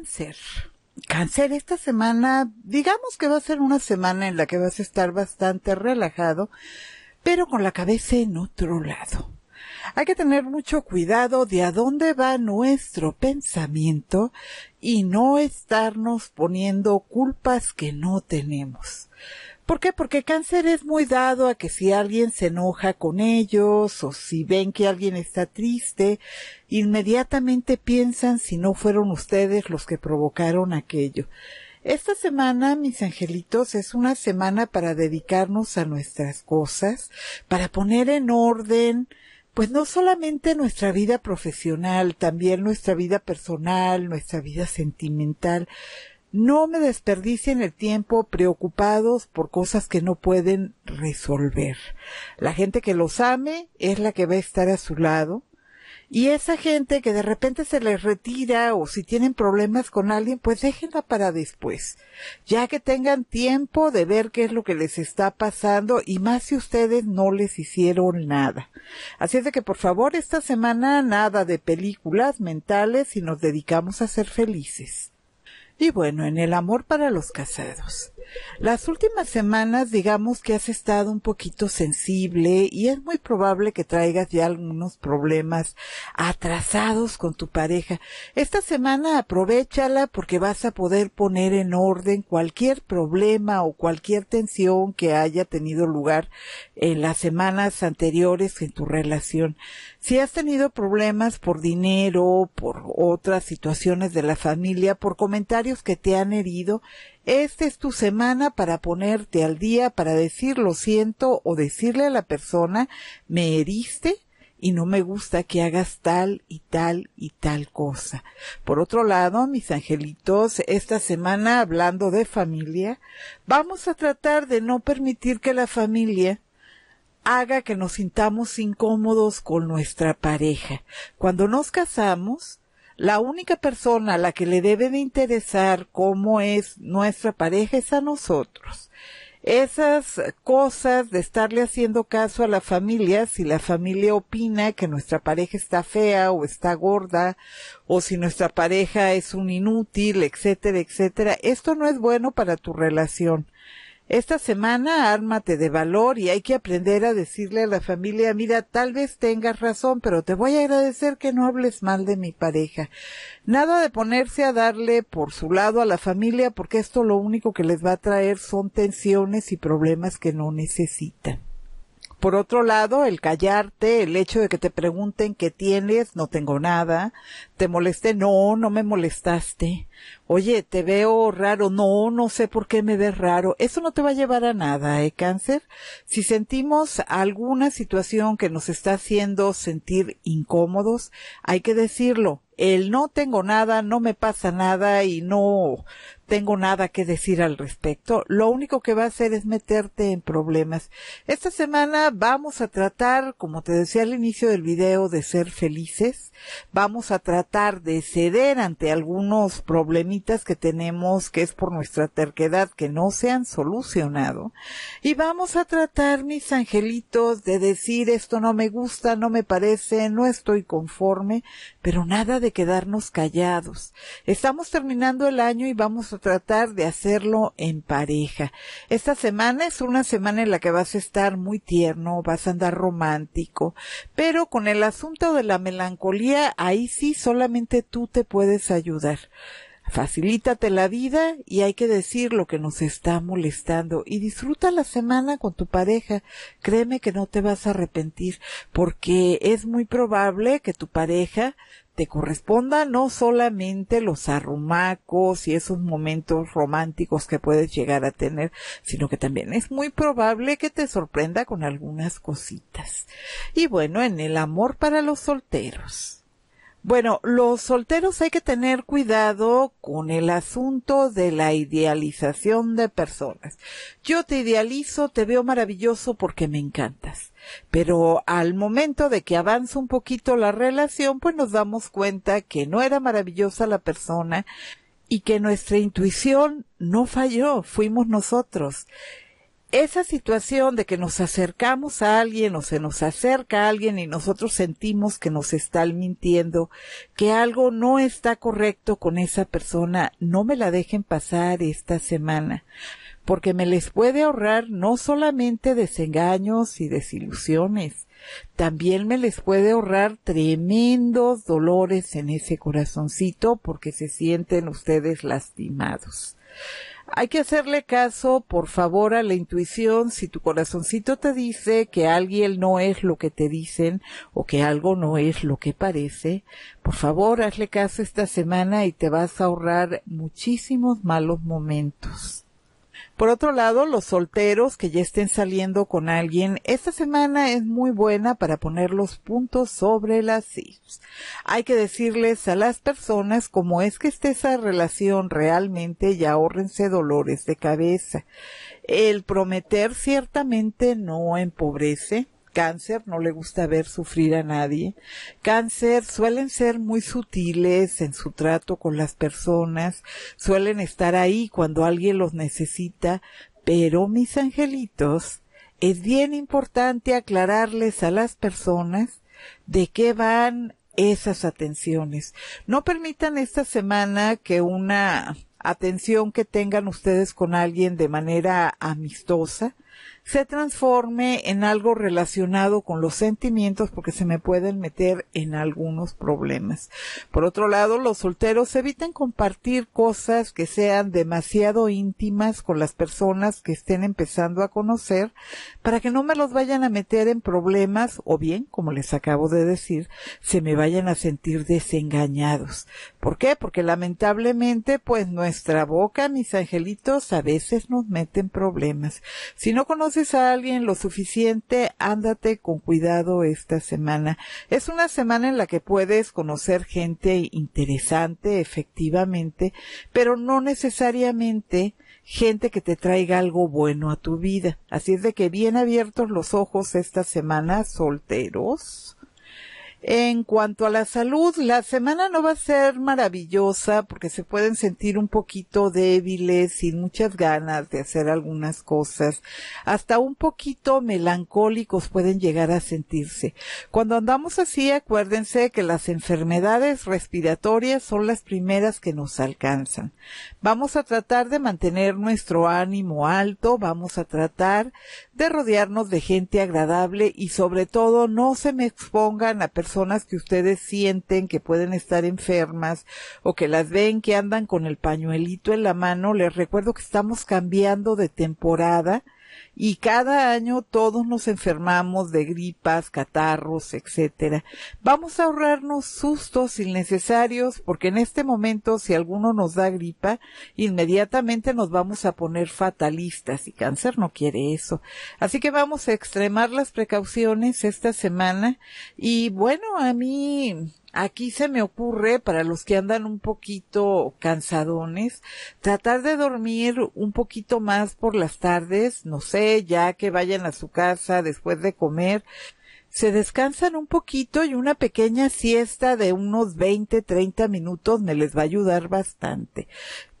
cáncer. Cáncer, esta semana, digamos que va a ser una semana en la que vas a estar bastante relajado, pero con la cabeza en otro lado. Hay que tener mucho cuidado de a dónde va nuestro pensamiento y no estarnos poniendo culpas que no tenemos. ¿Por qué? Porque cáncer es muy dado a que si alguien se enoja con ellos o si ven que alguien está triste, inmediatamente piensan si no fueron ustedes los que provocaron aquello. Esta semana, mis angelitos, es una semana para dedicarnos a nuestras cosas, para poner en orden, pues no solamente nuestra vida profesional, también nuestra vida personal, nuestra vida sentimental. No me desperdicien el tiempo preocupados por cosas que no pueden resolver. La gente que los ame es la que va a estar a su lado. Y esa gente que de repente se les retira o si tienen problemas con alguien, pues déjenla para después. Ya que tengan tiempo de ver qué es lo que les está pasando y más si ustedes no les hicieron nada. Así es de que por favor esta semana nada de películas mentales y nos dedicamos a ser felices. Y bueno, en el amor para los casados. Las últimas semanas, digamos que has estado un poquito sensible y es muy probable que traigas ya algunos problemas atrasados con tu pareja. Esta semana aprovechala porque vas a poder poner en orden cualquier problema o cualquier tensión que haya tenido lugar en las semanas anteriores en tu relación. Si has tenido problemas por dinero, por otras situaciones de la familia, por comentarios que te han herido, esta es tu semana para ponerte al día, para decir lo siento o decirle a la persona, me heriste y no me gusta que hagas tal y tal y tal cosa. Por otro lado, mis angelitos, esta semana hablando de familia, vamos a tratar de no permitir que la familia haga que nos sintamos incómodos con nuestra pareja. Cuando nos casamos, la única persona a la que le debe de interesar cómo es nuestra pareja es a nosotros. Esas cosas de estarle haciendo caso a la familia, si la familia opina que nuestra pareja está fea o está gorda, o si nuestra pareja es un inútil, etcétera, etcétera, esto no es bueno para tu relación. Esta semana ármate de valor y hay que aprender a decirle a la familia, mira, tal vez tengas razón, pero te voy a agradecer que no hables mal de mi pareja. Nada de ponerse a darle por su lado a la familia porque esto lo único que les va a traer son tensiones y problemas que no necesitan. Por otro lado, el callarte, el hecho de que te pregunten qué tienes, no tengo nada, te molesté, no, no me molestaste oye, te veo raro, no, no sé por qué me ves raro, eso no te va a llevar a nada, ¿eh, cáncer? Si sentimos alguna situación que nos está haciendo sentir incómodos, hay que decirlo. El no tengo nada, no me pasa nada y no tengo nada que decir al respecto. Lo único que va a hacer es meterte en problemas. Esta semana vamos a tratar, como te decía al inicio del video, de ser felices. Vamos a tratar de ceder ante algunos problemas que tenemos que es por nuestra terquedad que no se han solucionado y vamos a tratar mis angelitos de decir esto no me gusta, no me parece, no estoy conforme, pero nada de quedarnos callados. Estamos terminando el año y vamos a tratar de hacerlo en pareja. Esta semana es una semana en la que vas a estar muy tierno, vas a andar romántico, pero con el asunto de la melancolía ahí sí solamente tú te puedes ayudar. Facilítate la vida y hay que decir lo que nos está molestando y disfruta la semana con tu pareja. Créeme que no te vas a arrepentir porque es muy probable que tu pareja te corresponda no solamente los arrumacos y esos momentos románticos que puedes llegar a tener, sino que también es muy probable que te sorprenda con algunas cositas. Y bueno, en el amor para los solteros. Bueno, los solteros hay que tener cuidado con el asunto de la idealización de personas. Yo te idealizo, te veo maravilloso porque me encantas. Pero al momento de que avanza un poquito la relación, pues nos damos cuenta que no era maravillosa la persona y que nuestra intuición no falló, fuimos nosotros esa situación de que nos acercamos a alguien o se nos acerca a alguien y nosotros sentimos que nos están mintiendo, que algo no está correcto con esa persona, no me la dejen pasar esta semana, porque me les puede ahorrar no solamente desengaños y desilusiones, también me les puede ahorrar tremendos dolores en ese corazoncito porque se sienten ustedes lastimados. Hay que hacerle caso, por favor, a la intuición. Si tu corazoncito te dice que alguien no es lo que te dicen o que algo no es lo que parece, por favor, hazle caso esta semana y te vas a ahorrar muchísimos malos momentos. Por otro lado, los solteros que ya estén saliendo con alguien, esta semana es muy buena para poner los puntos sobre las íes. Hay que decirles a las personas cómo es que está esa relación realmente y ahorrense dolores de cabeza. El prometer ciertamente no empobrece, cáncer, no le gusta ver sufrir a nadie. Cáncer suelen ser muy sutiles en su trato con las personas, suelen estar ahí cuando alguien los necesita, pero mis angelitos, es bien importante aclararles a las personas de qué van esas atenciones. No permitan esta semana que una atención que tengan ustedes con alguien de manera amistosa se transforme en algo relacionado con los sentimientos porque se me pueden meter en algunos problemas. Por otro lado, los solteros eviten compartir cosas que sean demasiado íntimas con las personas que estén empezando a conocer para que no me los vayan a meter en problemas o bien, como les acabo de decir, se me vayan a sentir desengañados. ¿Por qué? Porque lamentablemente, pues nuestra boca, mis angelitos, a veces nos meten problemas. Si no a alguien lo suficiente, ándate con cuidado esta semana. Es una semana en la que puedes conocer gente interesante, efectivamente, pero no necesariamente gente que te traiga algo bueno a tu vida. Así es de que bien abiertos los ojos esta semana, solteros en cuanto a la salud, la semana no va a ser maravillosa porque se pueden sentir un poquito débiles, sin muchas ganas de hacer algunas cosas. Hasta un poquito melancólicos pueden llegar a sentirse. Cuando andamos así, acuérdense que las enfermedades respiratorias son las primeras que nos alcanzan. Vamos a tratar de mantener nuestro ánimo alto, vamos a tratar de rodearnos de gente agradable y sobre todo no se me expongan a personas personas que ustedes sienten que pueden estar enfermas o que las ven que andan con el pañuelito en la mano, les recuerdo que estamos cambiando de temporada y cada año todos nos enfermamos de gripas, catarros, etcétera. Vamos a ahorrarnos sustos innecesarios porque en este momento si alguno nos da gripa, inmediatamente nos vamos a poner fatalistas y cáncer no quiere eso. Así que vamos a extremar las precauciones esta semana y bueno, a mí Aquí se me ocurre, para los que andan un poquito cansadones, tratar de dormir un poquito más por las tardes, no sé, ya que vayan a su casa después de comer, se descansan un poquito y una pequeña siesta de unos 20, 30 minutos me les va a ayudar bastante.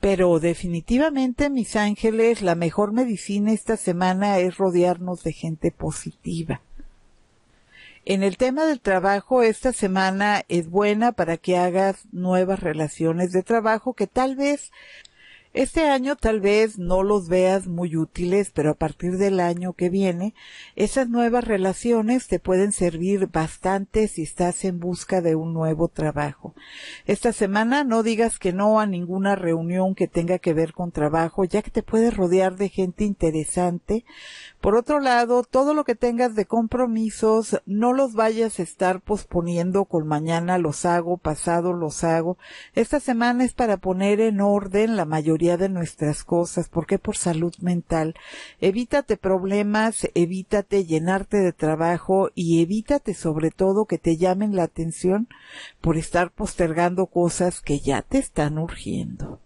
Pero definitivamente, mis ángeles, la mejor medicina esta semana es rodearnos de gente positiva. En el tema del trabajo, esta semana es buena para que hagas nuevas relaciones de trabajo que tal vez este año tal vez no los veas muy útiles, pero a partir del año que viene, esas nuevas relaciones te pueden servir bastante si estás en busca de un nuevo trabajo. Esta semana no digas que no a ninguna reunión que tenga que ver con trabajo, ya que te puedes rodear de gente interesante. Por otro lado, todo lo que tengas de compromisos, no los vayas a estar posponiendo con mañana los hago, pasado los hago. Esta semana es para poner en orden la mayoría de nuestras cosas. ¿Por qué? Por salud mental. Evítate problemas, evítate llenarte de trabajo y evítate sobre todo que te llamen la atención por estar postergando cosas que ya te están urgiendo.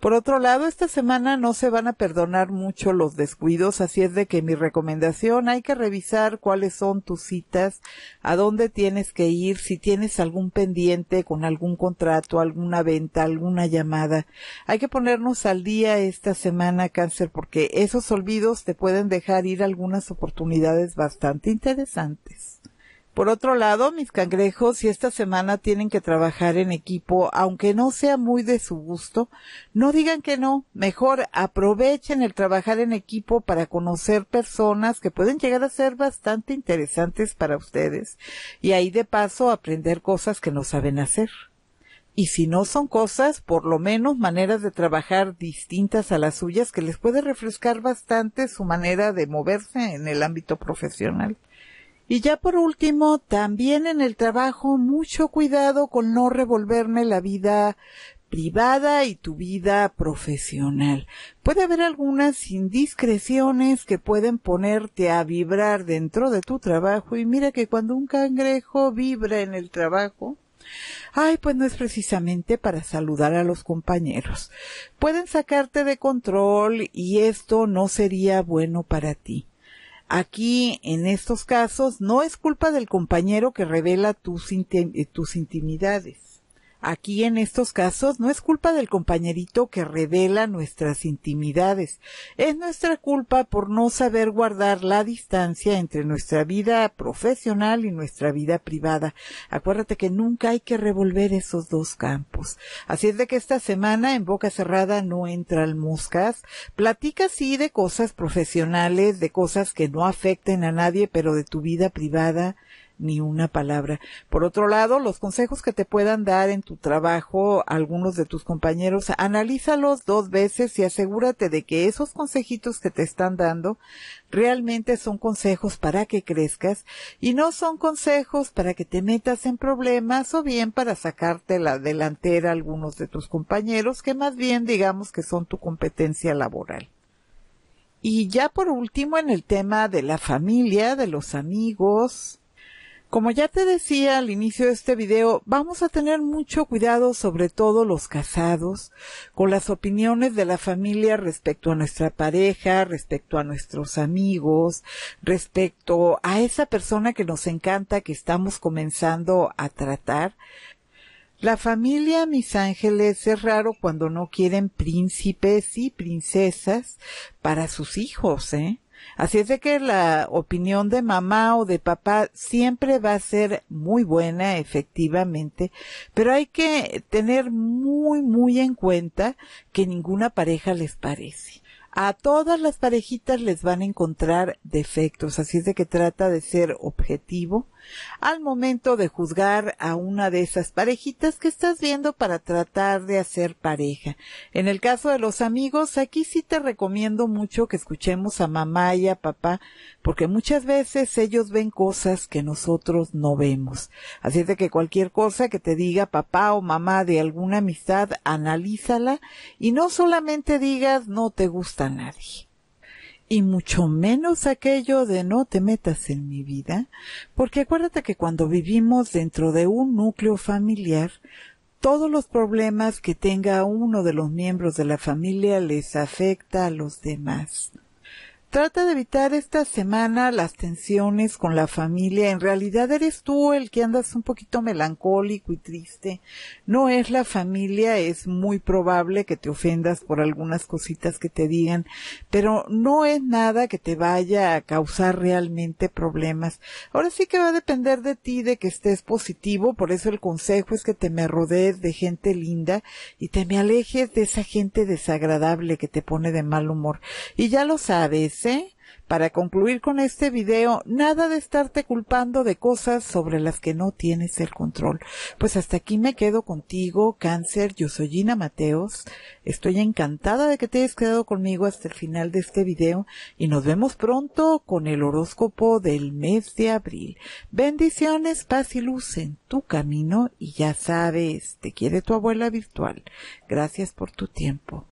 Por otro lado, esta semana no se van a perdonar mucho los descuidos, así es de que mi recomendación hay que revisar cuáles son tus citas, a dónde tienes que ir, si tienes algún pendiente con algún contrato, alguna venta, alguna llamada. Hay que ponernos al día esta semana, cáncer, porque esos olvidos te pueden dejar ir algunas oportunidades bastante interesantes. Por otro lado, mis cangrejos, si esta semana tienen que trabajar en equipo, aunque no sea muy de su gusto, no digan que no. Mejor aprovechen el trabajar en equipo para conocer personas que pueden llegar a ser bastante interesantes para ustedes y ahí de paso aprender cosas que no saben hacer y si no son cosas, por lo menos maneras de trabajar distintas a las suyas que les puede refrescar bastante su manera de moverse en el ámbito profesional. Y ya por último, también en el trabajo, mucho cuidado con no revolverme la vida privada y tu vida profesional. Puede haber algunas indiscreciones que pueden ponerte a vibrar dentro de tu trabajo y mira que cuando un cangrejo vibra en el trabajo, Ay, pues no es precisamente para saludar a los compañeros. Pueden sacarte de control y esto no sería bueno para ti. Aquí, en estos casos, no es culpa del compañero que revela tus, intimidades. Aquí en estos casos no es culpa del compañerito que revela nuestras intimidades, es nuestra culpa por no saber guardar la distancia entre nuestra vida profesional y nuestra vida privada. Acuérdate que nunca hay que revolver esos dos campos. Así es de que esta semana en boca cerrada no entran moscas, platica sí de cosas profesionales, de cosas que no afecten a nadie, pero de tu vida privada ni una palabra. Por otro lado, los consejos que te puedan dar en tu trabajo algunos de tus compañeros, analízalos dos veces y asegúrate de que esos consejitos que te están dando realmente son consejos para que crezcas y no son consejos para que te metas en problemas o bien para sacarte la delantera algunos de tus compañeros que más bien digamos que son tu competencia laboral. Y ya por último en el tema de la familia, de los amigos, como ya te decía al inicio de este video, vamos a tener mucho cuidado sobre todo los casados con las opiniones de la familia respecto a nuestra pareja, respecto a nuestros amigos, respecto a esa persona que nos encanta que estamos comenzando a tratar. La familia, mis ángeles, es raro cuando no quieren príncipes y princesas para sus hijos, ¿eh? Así es de que la opinión de mamá o de papá siempre va a ser muy buena, efectivamente, pero hay que tener muy, muy en cuenta que ninguna pareja les parece. A todas las parejitas les van a encontrar defectos, así es de que trata de ser objetivo al momento de juzgar a una de esas parejitas que estás viendo para tratar de hacer pareja. En el caso de los amigos, aquí sí te recomiendo mucho que escuchemos a mamá y a papá, porque muchas veces ellos ven cosas que nosotros no vemos. Así es de que cualquier cosa que te diga papá o mamá de alguna amistad, analízala y no solamente digas no te gusta nadie y mucho menos aquello de no te metas en mi vida, porque acuérdate que cuando vivimos dentro de un núcleo familiar, todos los problemas que tenga uno de los miembros de la familia les afecta a los demás. Trata de evitar esta semana las tensiones con la familia. En realidad eres tú el que andas un poquito melancólico y triste. No es la familia, es muy probable que te ofendas por algunas cositas que te digan, pero no es nada que te vaya a causar realmente problemas. Ahora sí que va a depender de ti de que estés positivo, por eso el consejo es que te me rodees de gente linda y te me alejes de esa gente desagradable que te pone de mal humor. Y ya lo sabes, para concluir con este video, nada de estarte culpando de cosas sobre las que no tienes el control. Pues hasta aquí me quedo contigo, cáncer. Yo soy Gina Mateos. Estoy encantada de que te hayas quedado conmigo hasta el final de este video y nos vemos pronto con el horóscopo del mes de abril. Bendiciones, paz y luz en tu camino y ya sabes, te quiere tu abuela virtual. Gracias por tu tiempo.